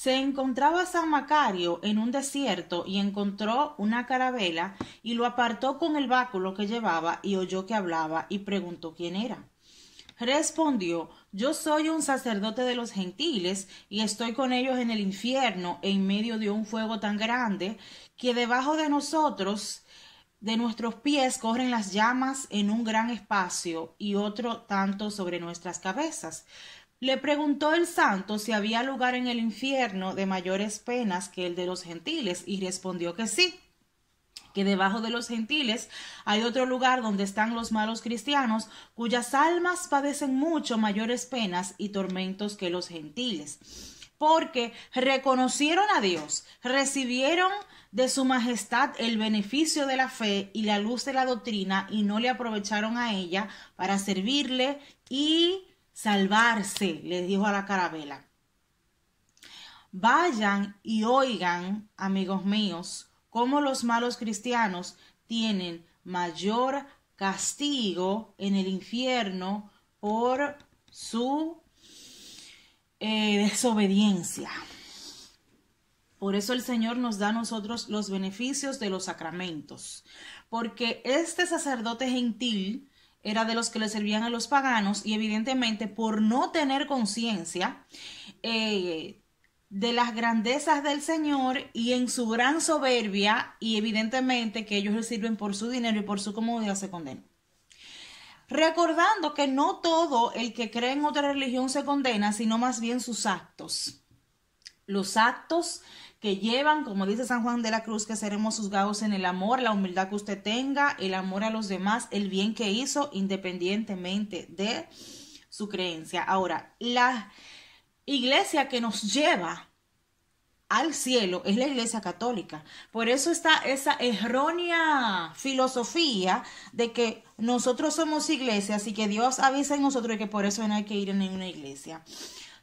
Se encontraba San Macario en un desierto y encontró una carabela y lo apartó con el báculo que llevaba y oyó que hablaba y preguntó quién era. Respondió, yo soy un sacerdote de los gentiles y estoy con ellos en el infierno en medio de un fuego tan grande que debajo de nosotros de nuestros pies corren las llamas en un gran espacio y otro tanto sobre nuestras cabezas. Le preguntó el santo si había lugar en el infierno de mayores penas que el de los gentiles y respondió que sí, que debajo de los gentiles hay otro lugar donde están los malos cristianos cuyas almas padecen mucho mayores penas y tormentos que los gentiles porque reconocieron a Dios, recibieron de su majestad el beneficio de la fe y la luz de la doctrina y no le aprovecharon a ella para servirle y salvarse, les dijo a la carabela. Vayan y oigan, amigos míos, cómo los malos cristianos tienen mayor castigo en el infierno por su eh, desobediencia. Por eso el Señor nos da a nosotros los beneficios de los sacramentos, porque este sacerdote gentil era de los que le servían a los paganos y evidentemente por no tener conciencia eh, de las grandezas del Señor y en su gran soberbia y evidentemente que ellos le sirven por su dinero y por su comodidad se condenan. Recordando que no todo el que cree en otra religión se condena, sino más bien sus actos. Los actos que llevan, como dice San Juan de la Cruz, que seremos juzgados en el amor, la humildad que usted tenga, el amor a los demás, el bien que hizo, independientemente de su creencia. Ahora, la iglesia que nos lleva al cielo es la Iglesia Católica. Por eso está esa errónea filosofía de que nosotros somos iglesias y que Dios avisa en nosotros y que por eso no hay que ir en ninguna iglesia.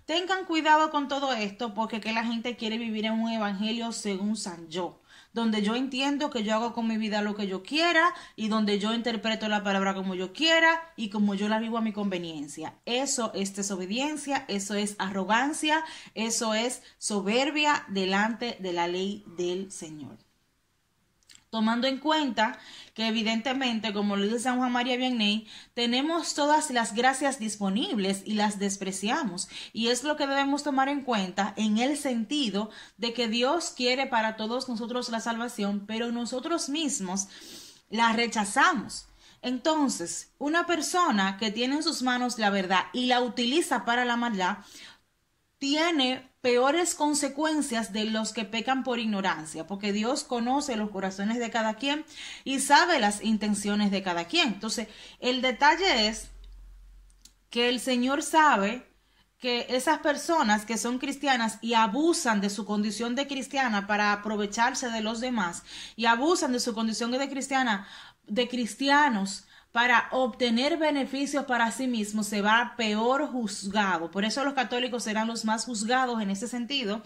Tengan cuidado con todo esto porque que la gente quiere vivir en un evangelio según San Yo, donde yo entiendo que yo hago con mi vida lo que yo quiera y donde yo interpreto la palabra como yo quiera y como yo la vivo a mi conveniencia. Eso es desobediencia, eso es arrogancia, eso es soberbia delante de la ley del Señor tomando en cuenta que evidentemente, como lo dice San Juan María Vianney, tenemos todas las gracias disponibles y las despreciamos. Y es lo que debemos tomar en cuenta en el sentido de que Dios quiere para todos nosotros la salvación, pero nosotros mismos la rechazamos. Entonces, una persona que tiene en sus manos la verdad y la utiliza para la maldad, tiene peores consecuencias de los que pecan por ignorancia, porque Dios conoce los corazones de cada quien y sabe las intenciones de cada quien. Entonces, el detalle es que el Señor sabe que esas personas que son cristianas y abusan de su condición de cristiana para aprovecharse de los demás y abusan de su condición de cristiana de cristianos para obtener beneficios para sí mismo se va peor juzgado. Por eso los católicos serán los más juzgados en ese sentido,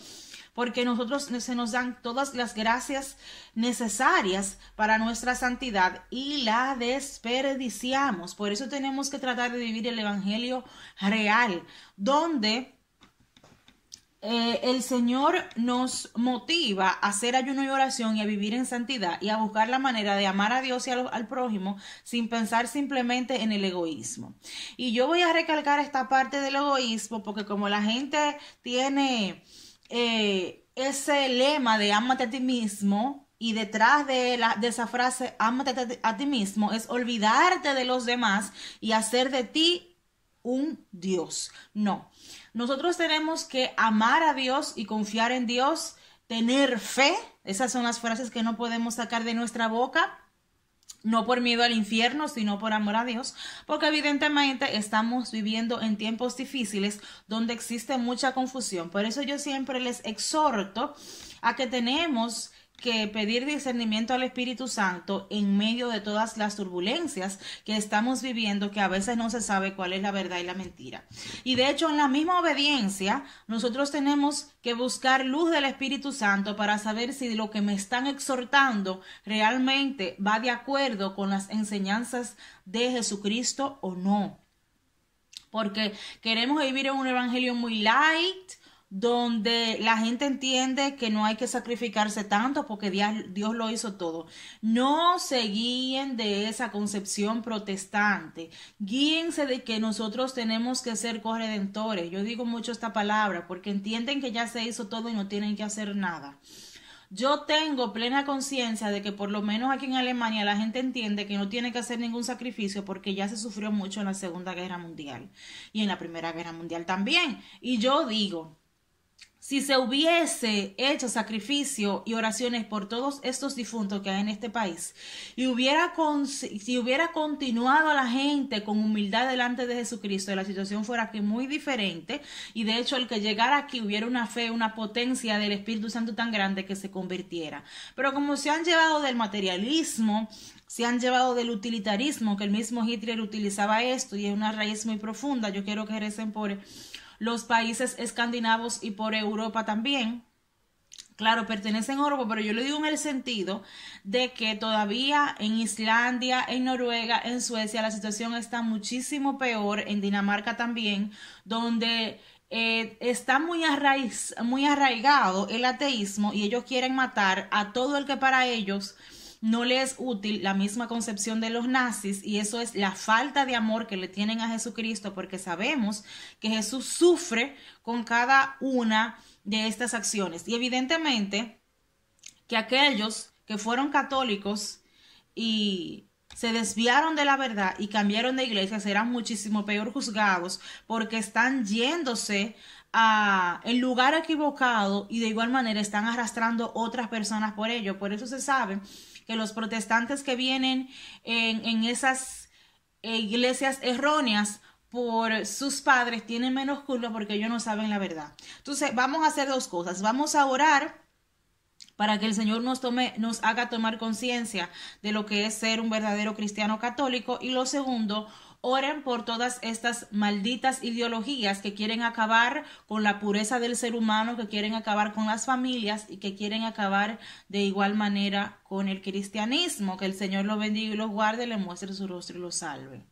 porque nosotros se nos dan todas las gracias necesarias para nuestra santidad y la desperdiciamos. Por eso tenemos que tratar de vivir el Evangelio real, donde eh, el Señor nos motiva a hacer ayuno y oración y a vivir en santidad y a buscar la manera de amar a Dios y al, prójimo sin pensar simplemente en el egoísmo. Y yo voy a recalcar esta parte del egoísmo porque como la gente tiene eh, ese lema de ámate a ti mismo, y detrás de, la, de esa frase, ámate a ti mismo, es olvidarte de los demás y hacer de ti un Dios. No, nosotros tenemos que amar a Dios y confiar en Dios, tener fe. Esas son las frases que no podemos sacar de nuestra boca. No por miedo al infierno, sino por amor a Dios, porque evidentemente estamos viviendo en tiempos difíciles donde existe mucha confusión. Por eso yo siempre les exhorto a que tenemos que pedir discernimiento al Espíritu Santo en medio de todas las turbulencias que estamos viviendo, que a veces no se sabe cuál es la verdad y la mentira. Y de hecho, en la misma obediencia, nosotros tenemos que buscar luz del Espíritu Santo para saber si lo que me están exhortando realmente va de acuerdo con las enseñanzas de Jesucristo o no. Porque queremos vivir en un evangelio muy light, donde la gente entiende que no hay que sacrificarse tanto porque Dios, lo hizo todo. No se guíen de esa concepción protestante. Guíense de que nosotros tenemos que ser corredentores. Yo digo mucho esta palabra porque entienden que ya se hizo todo y no tienen que hacer nada. Yo tengo plena conciencia de que por lo menos aquí en Alemania la gente entiende que no tiene que hacer ningún sacrificio porque ya se sufrió mucho en la Segunda Guerra Mundial y en la Primera Guerra Mundial también. Y yo digo, si se hubiese hecho sacrificio y oraciones por todos estos difuntos que hay en este país, y hubiera si hubiera continuado a la gente con humildad delante de Jesucristo, la situación fuera aquí muy diferente, y de hecho el que llegara aquí hubiera una fe, una potencia del Espíritu Santo tan grande que se convirtiera. Pero como se han llevado del materialismo, se han llevado del utilitarismo, que el mismo Hitler utilizaba esto, y es una raíz muy profunda, yo quiero que recen por los países escandinavos y por Europa también. Claro, pertenecen a Europa, pero yo le digo en el sentido de que todavía en Islandia, en Noruega, en Suecia la situación está muchísimo peor, en Dinamarca también, donde eh, está muy, muy arraigado el ateísmo y ellos quieren matar a todo el que para ellos no le es útil la misma concepción de los nazis y eso es la falta de amor que le tienen a Jesucristo porque sabemos que Jesús sufre con cada una de estas acciones. Y evidentemente que aquellos que fueron católicos y se desviaron de la verdad y cambiaron de iglesia serán muchísimo peor juzgados porque están yéndose a el lugar equivocado y de igual manera están arrastrando otras personas por ello. Por eso se sabe los protestantes que vienen en, esas iglesias erróneas por sus padres tienen menos culpa porque ellos no saben la verdad. Entonces, vamos a hacer dos cosas. Vamos a orar para que el Señor nos tome, nos haga tomar conciencia de lo que es ser un verdadero cristiano católico. Y lo segundo, Oren por todas estas malditas ideologías que quieren acabar con la pureza del ser humano, que quieren acabar con las familias y que quieren acabar de igual manera con el cristianismo. Que el Señor lo bendiga y los guarde, le muestre su rostro y lo salve.